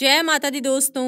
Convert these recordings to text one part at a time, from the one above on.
जय माता दी दोस्तों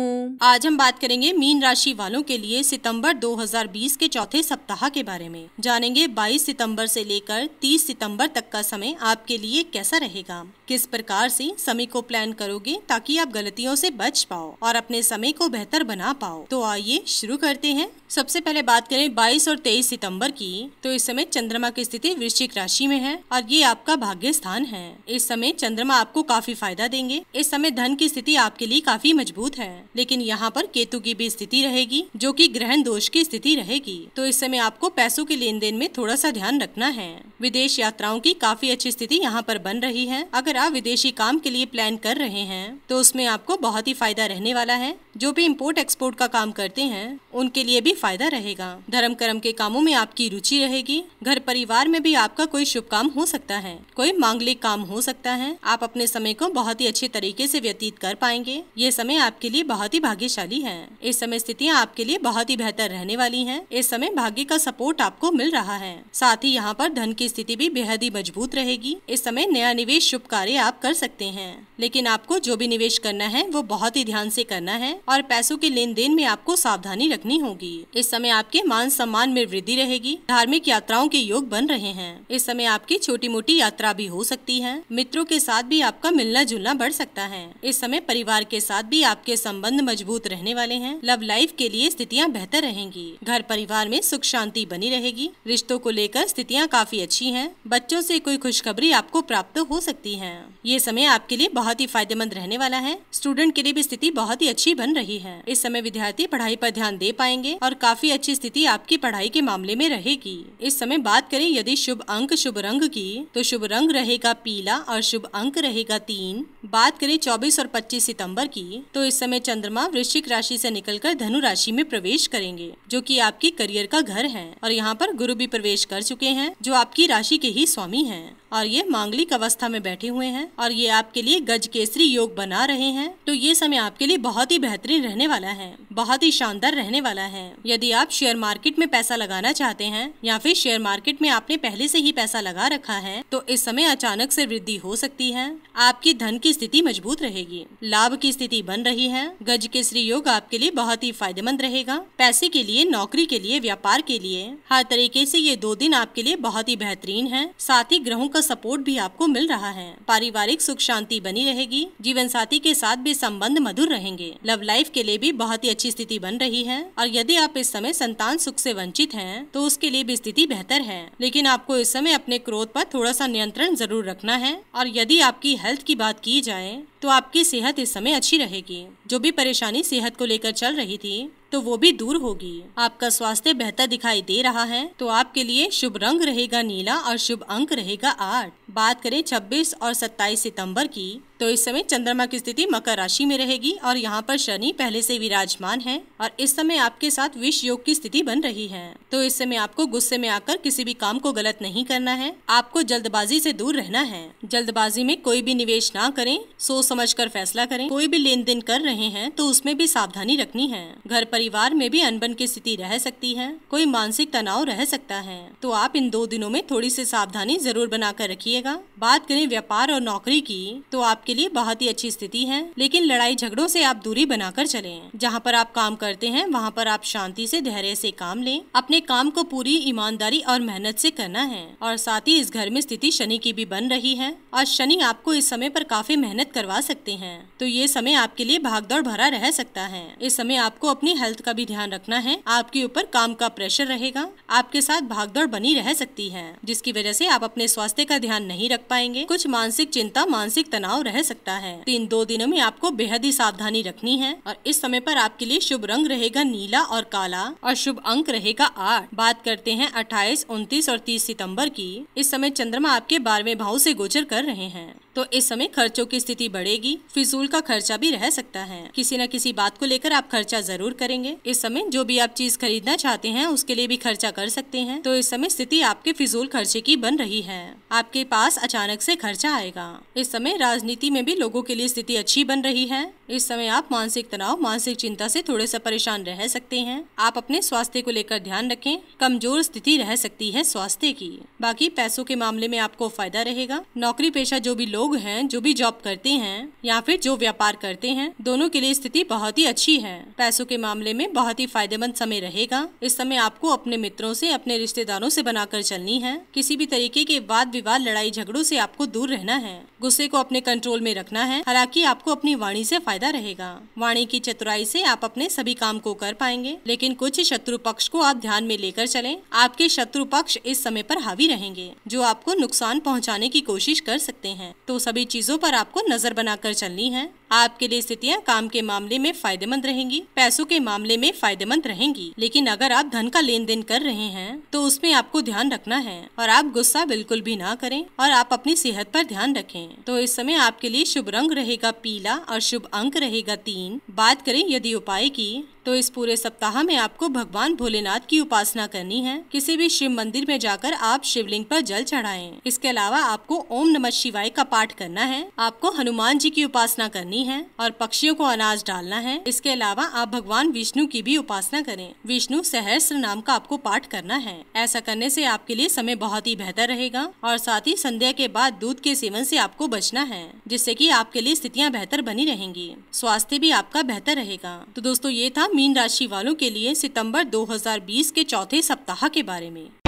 आज हम बात करेंगे मीन राशि वालों के लिए सितंबर 2020 के चौथे सप्ताह के बारे में जानेंगे 22 सितंबर से लेकर 30 सितंबर तक का समय आपके लिए कैसा रहेगा किस प्रकार से समय को प्लान करोगे ताकि आप गलतियों से बच पाओ और अपने समय को बेहतर बना पाओ तो आइए शुरू करते हैं सबसे पहले बात करें 22 और 23 सितंबर की तो इस समय चंद्रमा की स्थिति वृश्चिक राशि में है और ये आपका भाग्य स्थान है इस समय चंद्रमा आपको काफी फायदा देंगे इस समय धन की स्थिति आपके लिए काफी मजबूत है लेकिन यहाँ पर केतु की भी स्थिति रहेगी जो कि ग्रहण दोष की स्थिति रहेगी तो इस समय आपको पैसों के लेन देन में थोड़ा सा ध्यान रखना है विदेश यात्राओं की काफी अच्छी स्थिति यहाँ पर बन रही है अगर आप विदेशी काम के लिए प्लान कर रहे हैं तो उसमें आपको बहुत ही फायदा रहने वाला है जो भी इम्पोर्ट एक्सपोर्ट का काम करते हैं उनके लिए भी फायदा रहेगा धर्म कर्म के कामों में आपकी रुचि रहेगी घर परिवार में भी आपका कोई शुभ काम हो सकता है कोई मांगलिक काम हो सकता है आप अपने समय को बहुत ही अच्छे तरीके से व्यतीत कर पाएंगे ये समय आपके लिए बहुत ही भाग्यशाली है इस समय स्थितियाँ आपके लिए बहुत ही बेहतर रहने वाली है इस समय भाग्य का सपोर्ट आपको मिल रहा है साथ ही यहाँ पर धन की स्थिति भी बेहद ही मजबूत रहेगी इस समय नया निवेश शुभ कार्य आप कर सकते हैं लेकिन आपको जो भी निवेश करना है वो बहुत ही ध्यान से करना है और पैसों के लेन देन में आपको सावधानी रखनी होगी इस समय आपके मान सम्मान में वृद्धि रहेगी धार्मिक यात्राओं के योग बन रहे हैं इस समय आपकी छोटी मोटी यात्रा भी हो सकती है मित्रों के साथ भी आपका मिलना जुलना बढ़ सकता है इस समय परिवार के साथ भी आपके संबंध मजबूत रहने वाले हैं लव लाइफ के लिए स्थितियाँ बेहतर रहेंगी घर परिवार में सुख शांति बनी रहेगी रिश्तों को लेकर स्थितियाँ काफी अच्छी है बच्चों ऐसी कोई खुशखबरी आपको प्राप्त हो सकती है ये समय आपके लिए बहुत बहुत ही फायदेमंद रहने वाला है स्टूडेंट के लिए भी स्थिति बहुत ही अच्छी बन रही है इस समय विद्यार्थी पढ़ाई पर ध्यान दे पाएंगे और काफी अच्छी स्थिति आपकी पढ़ाई के मामले में रहेगी इस समय बात करें यदि शुभ अंक शुभ रंग की तो शुभ रंग रहेगा पीला और शुभ अंक रहेगा तीन बात करें 24 और 25 सितंबर की तो इस समय चंद्रमा वृश्चिक राशि से निकलकर धनु राशि में प्रवेश करेंगे जो कि आपकी करियर का घर है और यहाँ पर गुरु भी प्रवेश कर चुके हैं जो आपकी राशि के ही स्वामी हैं और ये मांगलिक अवस्था में बैठे हुए हैं और ये आपके लिए गज केसरी योग बना रहे हैं तो ये समय आपके लिए बहुत ही बेहतरीन रहने वाला है बहुत ही शानदार रहने वाला है यदि आप शेयर मार्केट में पैसा लगाना चाहते हैं या फिर शेयर मार्केट में आपने पहले से ही पैसा लगा रखा है तो इस समय अचानक से वृद्धि हो सकती है आपकी धन की स्थिति मजबूत रहेगी लाभ की स्थिति बन रही है गज केसरी योग आपके लिए बहुत ही फायदेमंद रहेगा पैसे के लिए नौकरी के लिए व्यापार के लिए हर तरीके से ये दो दिन आपके लिए बहुत ही बेहतरीन है साथ ही ग्रहों का सपोर्ट भी आपको मिल रहा है पारिवारिक सुख शांति बनी रहेगी जीवन साथी के साथ भी संबंध मधुर रहेंगे लव लाइफ के लिए भी बहुत ही अच्छी स्थिति बन रही है और यदि आप इस समय संतान सुख से वंचित हैं तो उसके लिए भी स्थिति बेहतर है लेकिन आपको इस समय अपने क्रोध पर थोड़ा सा नियंत्रण जरूर रखना है और यदि आपकी हेल्थ की बात की जाए तो आपकी सेहत इस समय अच्छी रहेगी जो भी परेशानी सेहत को लेकर चल रही थी तो वो भी दूर होगी आपका स्वास्थ्य बेहतर दिखाई दे रहा है तो आपके लिए शुभ रंग रहेगा नीला और शुभ अंक रहेगा आठ बात करें 26 और 27 सितंबर की तो इस समय चंद्रमा की स्थिति मकर राशि में रहेगी और यहाँ पर शनि पहले से विराजमान है और इस समय आपके साथ विष योग की स्थिति बन रही है तो इस समय आपको गुस्से में आकर किसी भी काम को गलत नहीं करना है आपको जल्दबाजी से दूर रहना है जल्दबाजी में कोई भी निवेश ना करें सोच समझ कर फैसला करें कोई भी लेन देन कर रहे हैं तो उसमें भी सावधानी रखनी है घर परिवार में भी अनबन की स्थिति रह सकती है कोई मानसिक तनाव रह सकता है तो आप इन दो दिनों में थोड़ी सी सावधानी जरूर बनाकर रखिए रहेगा बात करें व्यापार और नौकरी की तो आपके लिए बहुत ही अच्छी स्थिति है लेकिन लड़ाई झगड़ों से आप दूरी बनाकर चलें जहाँ पर आप काम करते हैं वहाँ पर आप शांति से धैर्य से काम लें अपने काम को पूरी ईमानदारी और मेहनत से करना है और साथ ही इस घर में स्थिति शनि की भी बन रही है और शनि आपको इस समय पर काफी मेहनत करवा सकते हैं तो ये समय आपके लिए भागदौड़ भरा रह सकता है इस समय आपको अपनी हेल्थ का भी ध्यान रखना है आपके ऊपर काम का प्रेशर रहेगा आपके साथ भागदौड़ बनी रह सकती है जिसकी वजह से आप अपने स्वास्थ्य का ध्यान ध्यान नहीं रख पाएंगे कुछ मानसिक चिंता मानसिक तनाव रह सकता है तीन दो दिनों में आपको बेहद ही सावधानी रखनी है और इस समय पर आपके लिए शुभ रंग रहेगा नीला और काला और शुभ अंक रहेगा आठ बात करते हैं अट्ठाईस उनतीस और तीस सितम्बर की इस समय चंद्रमा आपके बारहवें भाव ऐसी गोचर कर रहे हैं तो इस समय खर्चों की स्थिति बढ़ेगी फिजूल का खर्चा भी रह सकता है किसी न किसी बात को लेकर आप खर्चा जरूर करेंगे इस समय जो भी आप चीज खरीदना चाहते हैं उसके लिए भी खर्चा कर सकते हैं तो इस समय स्थिति आपके फिजूल खर्चे की बन रही है आपके पास अचानक से खर्चा आएगा इस समय राजनीति में भी लोगों के लिए स्थिति अच्छी बन रही है इस समय आप मानसिक तनाव मानसिक चिंता से थोड़े सा परेशान रह सकते हैं आप अपने स्वास्थ्य को लेकर ध्यान रखें कमजोर स्थिति रह सकती है स्वास्थ्य की बाकी पैसों के मामले में आपको फायदा रहेगा नौकरी पेशा जो भी लोग हैं जो भी जॉब करते हैं या फिर जो व्यापार करते हैं दोनों के लिए स्थिति बहुत ही अच्छी है पैसों के मामले में बहुत ही फायदेमंद समय रहेगा इस समय आपको अपने मित्रों से अपने रिश्तेदारों से बनाकर चलनी है किसी भी तरीके के वाद विवाद लड़ाई लड़ाई झगड़ों से आपको दूर रहना है गुस्से को अपने कंट्रोल में रखना है हालांकि आपको अपनी वाणी से फायदा रहेगा वाणी की चतुराई से आप अपने सभी काम को कर पाएंगे लेकिन कुछ शत्रु पक्ष को आप ध्यान में लेकर चले आपके शत्रु पक्ष इस समय आरोप हावी रहेंगे जो आपको नुकसान पहुँचाने की कोशिश कर सकते हैं तो सभी चीजों आरोप आपको नजर बना चलनी है आपके लिए स्थितियाँ काम के मामले में फायदेमंद रहेंगी पैसों के मामले में फायदेमंद रहेंगी लेकिन अगर आप धन का लेन देन कर रहे हैं तो उसमें आपको ध्यान रखना है और आप गुस्सा बिल्कुल भी ना करें और आप अपनी सेहत पर ध्यान रखें तो इस समय आपके लिए शुभ रंग रहेगा पीला और शुभ अंक रहेगा तीन बात करें यदि उपाय की तो इस पूरे सप्ताह में आपको भगवान भोलेनाथ की उपासना करनी है किसी भी शिव मंदिर में जाकर आप शिवलिंग पर जल चढ़ाएं। इसके अलावा आपको ओम नमः शिवाय का पाठ करना है आपको हनुमान जी की उपासना करनी है और पक्षियों को अनाज डालना है इसके अलावा आप भगवान विष्णु की भी उपासना करें विष्णु सहस्त्र नाम का आपको पाठ करना है ऐसा करने से आपके लिए समय बहुत ही बेहतर रहेगा और साथ ही संध्या के बाद दूध के सेवन से आपको बचना है जिससे कि आपके लिए स्थितियां बेहतर बनी रहेंगी स्वास्थ्य भी आपका बेहतर रहेगा तो दोस्तों ये था मीन राशि वालों के लिए सितंबर 2020 के चौथे सप्ताह के बारे में